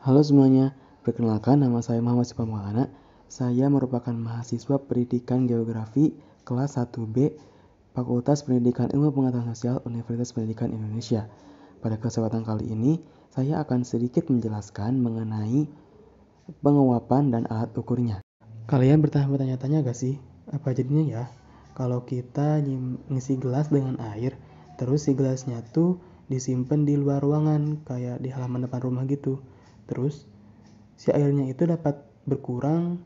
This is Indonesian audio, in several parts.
Halo semuanya, perkenalkan nama saya Muhammad Sipa Saya merupakan mahasiswa pendidikan geografi kelas 1B Fakultas Pendidikan Ilmu Pengetahuan Sosial Universitas Pendidikan Indonesia. Pada kesempatan kali ini, saya akan sedikit menjelaskan mengenai penguapan dan alat ukurnya. Kalian bertanya-tanya gak sih, apa jadinya ya? Kalau kita ngisi gelas dengan air, terus si gelasnya tuh disimpan di luar ruangan, kayak di halaman depan rumah gitu terus si airnya itu dapat berkurang,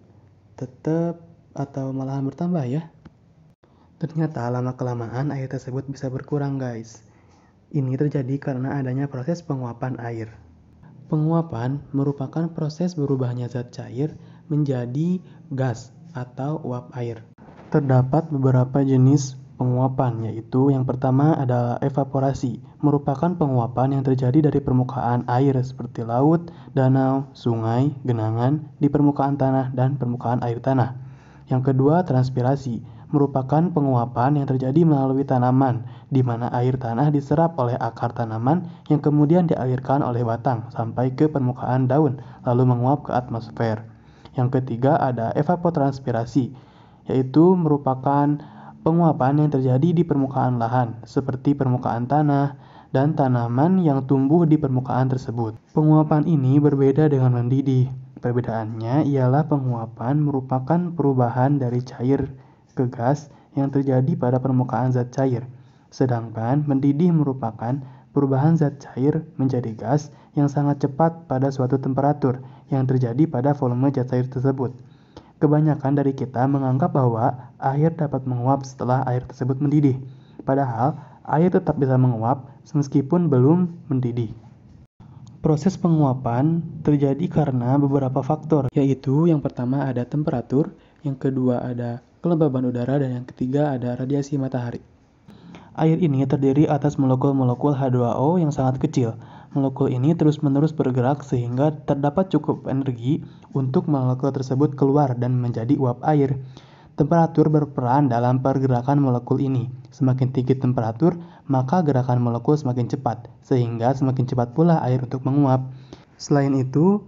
tetap atau malahan bertambah ya. Ternyata lama-kelamaan air tersebut bisa berkurang guys. Ini terjadi karena adanya proses penguapan air. Penguapan merupakan proses berubahnya zat cair menjadi gas atau uap air. Terdapat beberapa jenis Penguapan yaitu yang pertama adalah evaporasi, merupakan penguapan yang terjadi dari permukaan air seperti laut, danau, sungai, genangan, di permukaan tanah dan permukaan air tanah. Yang kedua, transpirasi, merupakan penguapan yang terjadi melalui tanaman, di mana air tanah diserap oleh akar tanaman yang kemudian dialirkan oleh batang sampai ke permukaan daun, lalu menguap ke atmosfer. Yang ketiga ada evapotranspirasi, yaitu merupakan penguapan yang terjadi di permukaan lahan, seperti permukaan tanah dan tanaman yang tumbuh di permukaan tersebut. Penguapan ini berbeda dengan mendidih. Perbedaannya ialah penguapan merupakan perubahan dari cair ke gas yang terjadi pada permukaan zat cair, sedangkan mendidih merupakan perubahan zat cair menjadi gas yang sangat cepat pada suatu temperatur yang terjadi pada volume zat cair tersebut. Kebanyakan dari kita menganggap bahwa air dapat menguap setelah air tersebut mendidih. Padahal, air tetap bisa menguap meskipun belum mendidih. Proses penguapan terjadi karena beberapa faktor, yaitu yang pertama ada temperatur, yang kedua ada kelembaban udara, dan yang ketiga ada radiasi matahari. Air ini terdiri atas molekul-molekul H2O yang sangat kecil, molekul ini terus-menerus bergerak sehingga terdapat cukup energi untuk molekul tersebut keluar dan menjadi uap air. Temperatur berperan dalam pergerakan molekul ini. Semakin tinggi temperatur, maka gerakan molekul semakin cepat, sehingga semakin cepat pula air untuk menguap. Selain itu,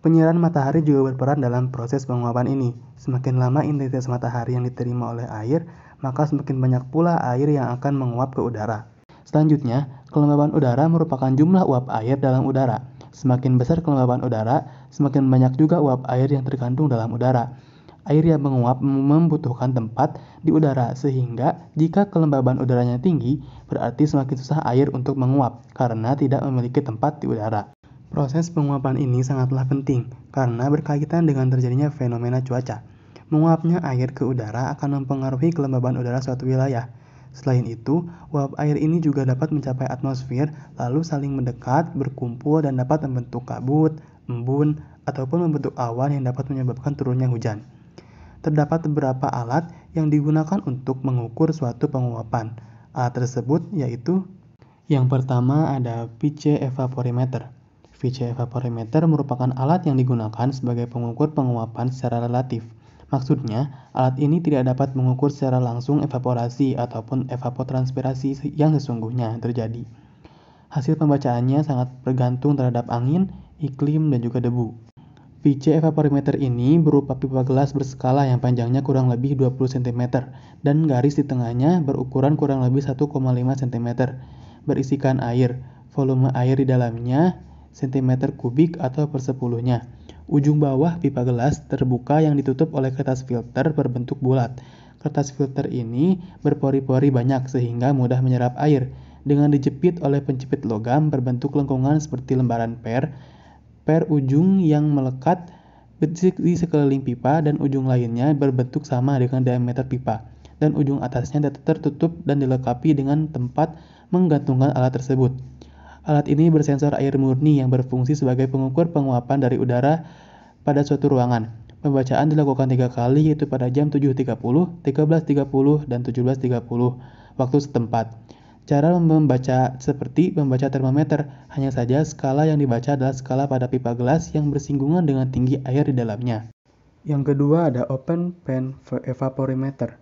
penyiaran matahari juga berperan dalam proses penguapan ini. Semakin lama intensitas matahari yang diterima oleh air, maka semakin banyak pula air yang akan menguap ke udara. Selanjutnya, kelembaban udara merupakan jumlah uap air dalam udara. Semakin besar kelembaban udara, semakin banyak juga uap air yang terkandung dalam udara. Air yang menguap membutuhkan tempat di udara, sehingga jika kelembaban udaranya tinggi, berarti semakin susah air untuk menguap karena tidak memiliki tempat di udara. Proses penguapan ini sangatlah penting karena berkaitan dengan terjadinya fenomena cuaca. Menguapnya air ke udara akan mempengaruhi kelembaban udara suatu wilayah. Selain itu, uap air ini juga dapat mencapai atmosfer, lalu saling mendekat, berkumpul, dan dapat membentuk kabut, embun, ataupun membentuk awan yang dapat menyebabkan turunnya hujan. Terdapat beberapa alat yang digunakan untuk mengukur suatu penguapan. Alat tersebut yaitu yang pertama ada VC evaporimeter. VC evaporimeter merupakan alat yang digunakan sebagai pengukur penguapan secara relatif. Maksudnya, alat ini tidak dapat mengukur secara langsung evaporasi ataupun evapotranspirasi yang sesungguhnya terjadi. Hasil pembacaannya sangat bergantung terhadap angin, iklim, dan juga debu. VC evaporimeter ini berupa pipa gelas berskala yang panjangnya kurang lebih 20 cm dan garis di tengahnya berukuran kurang lebih 1,5 cm, berisikan air, volume air di dalamnya cm kubik atau persepuluhnya. Ujung bawah pipa gelas terbuka yang ditutup oleh kertas filter berbentuk bulat. Kertas filter ini berpori-pori banyak sehingga mudah menyerap air. Dengan dijepit oleh pencipit logam berbentuk lengkungan seperti lembaran per, per ujung yang melekat di sekeliling pipa dan ujung lainnya berbentuk sama dengan diameter pipa dan ujung atasnya tetap tertutup dan dilengkapi dengan tempat menggantungkan alat tersebut. Alat ini bersensor air murni yang berfungsi sebagai pengukur penguapan dari udara pada suatu ruangan. Pembacaan dilakukan tiga kali yaitu pada jam 7.30, 13.30, dan 17.30 waktu setempat. Cara membaca seperti membaca termometer, hanya saja skala yang dibaca adalah skala pada pipa gelas yang bersinggungan dengan tinggi air di dalamnya. Yang kedua ada open pan evaporimeter.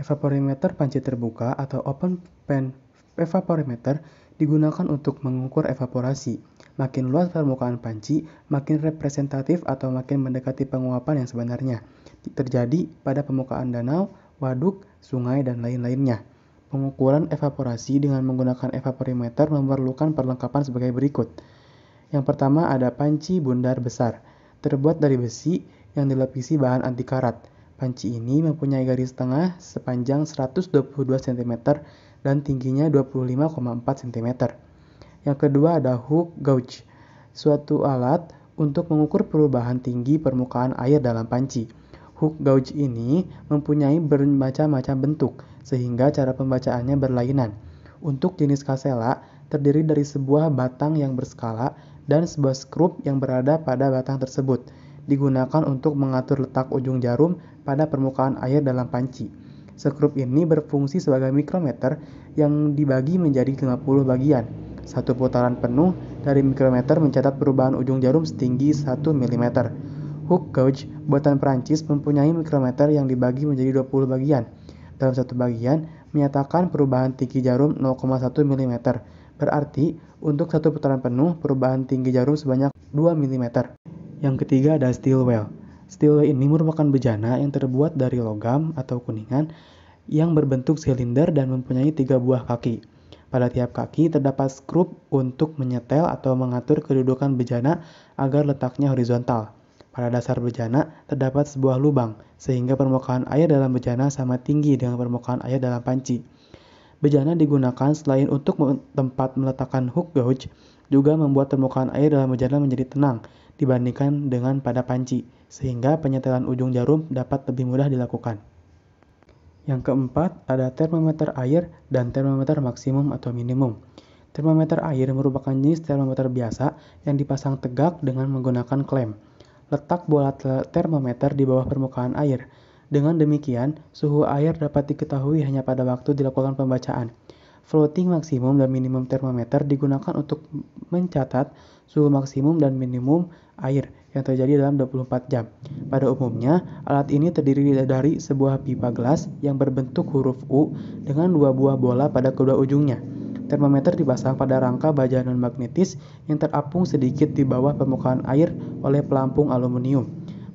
Evaporimeter panci terbuka atau open pen evaporimeter digunakan untuk mengukur evaporasi. Makin luas permukaan panci, makin representatif atau makin mendekati penguapan yang sebenarnya. Terjadi pada permukaan danau, waduk, sungai, dan lain-lainnya. Pengukuran evaporasi dengan menggunakan evaporimeter memerlukan perlengkapan sebagai berikut. Yang pertama ada panci bundar besar, terbuat dari besi yang dilapisi bahan anti karat. Panci ini mempunyai garis tengah sepanjang 122 cm dan tingginya 25,4 cm. Yang kedua ada hook gauge, suatu alat untuk mengukur perubahan tinggi permukaan air dalam panci. Hook gauge ini mempunyai bermacam-macam bentuk, sehingga cara pembacaannya berlainan. Untuk jenis kasela, terdiri dari sebuah batang yang berskala dan sebuah skrup yang berada pada batang tersebut digunakan untuk mengatur letak ujung jarum pada permukaan air dalam panci. Sekrup ini berfungsi sebagai mikrometer yang dibagi menjadi 50 bagian. Satu putaran penuh dari mikrometer mencatat perubahan ujung jarum setinggi 1 mm. Hook gauge buatan Perancis mempunyai mikrometer yang dibagi menjadi 20 bagian. Dalam satu bagian, menyatakan perubahan tinggi jarum 0,1 mm. Berarti, untuk satu putaran penuh, perubahan tinggi jarum sebanyak 2 mm. Yang ketiga ada steel well. Steel well ini merupakan bejana yang terbuat dari logam atau kuningan yang berbentuk silinder dan mempunyai tiga buah kaki. Pada tiap kaki terdapat skrup untuk menyetel atau mengatur kedudukan bejana agar letaknya horizontal. Pada dasar bejana terdapat sebuah lubang, sehingga permukaan air dalam bejana sama tinggi dengan permukaan air dalam panci. Bejana digunakan selain untuk tempat meletakkan hook gauge, juga membuat permukaan air dalam bejana menjadi tenang dibandingkan dengan pada panci, sehingga penyetelan ujung jarum dapat lebih mudah dilakukan. Yang keempat, ada termometer air dan termometer maksimum atau minimum. Termometer air merupakan jenis termometer biasa yang dipasang tegak dengan menggunakan klem. Letak bola termometer di bawah permukaan air. Dengan demikian, suhu air dapat diketahui hanya pada waktu dilakukan pembacaan. Floating maksimum dan minimum termometer digunakan untuk mencatat suhu maksimum dan minimum air yang terjadi dalam 24 jam. Pada umumnya, alat ini terdiri dari sebuah pipa gelas yang berbentuk huruf U dengan dua buah bola pada kedua ujungnya. Termometer dipasang pada rangka baja non magnetis yang terapung sedikit di bawah permukaan air oleh pelampung aluminium.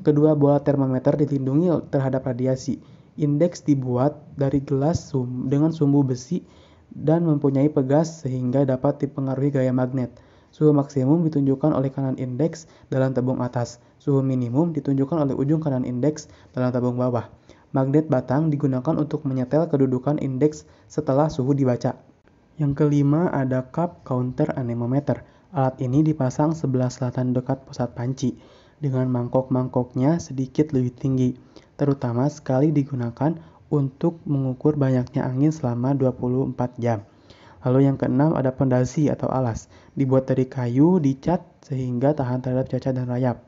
Kedua bola termometer dilindungi terhadap radiasi. Indeks dibuat dari gelas sum dengan sumbu besi dan mempunyai pegas sehingga dapat dipengaruhi gaya magnet. Suhu maksimum ditunjukkan oleh kanan indeks dalam tabung atas. Suhu minimum ditunjukkan oleh ujung kanan indeks dalam tabung bawah. Magnet batang digunakan untuk menyetel kedudukan indeks setelah suhu dibaca. Yang kelima ada cup counter anemometer. Alat ini dipasang sebelah selatan dekat pusat panci dengan mangkok-mangkoknya sedikit lebih tinggi, terutama sekali digunakan untuk mengukur banyaknya angin selama 24 jam. Lalu yang keenam ada pondasi atau alas, dibuat dari kayu dicat sehingga tahan terhadap cacat dan rayap.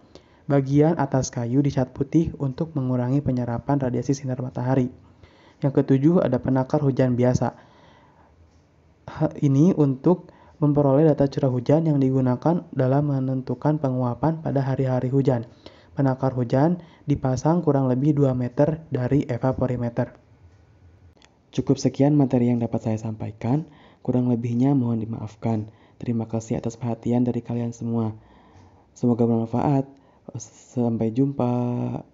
Bagian atas kayu dicat putih untuk mengurangi penyerapan radiasi sinar matahari. Yang ketujuh ada penakar hujan biasa. Ini untuk memperoleh data curah hujan yang digunakan dalam menentukan penguapan pada hari-hari hujan. Penakar hujan dipasang kurang lebih 2 meter dari evaporimeter. Cukup sekian materi yang dapat saya sampaikan. Kurang lebihnya mohon dimaafkan. Terima kasih atas perhatian dari kalian semua. Semoga bermanfaat. Sampai jumpa.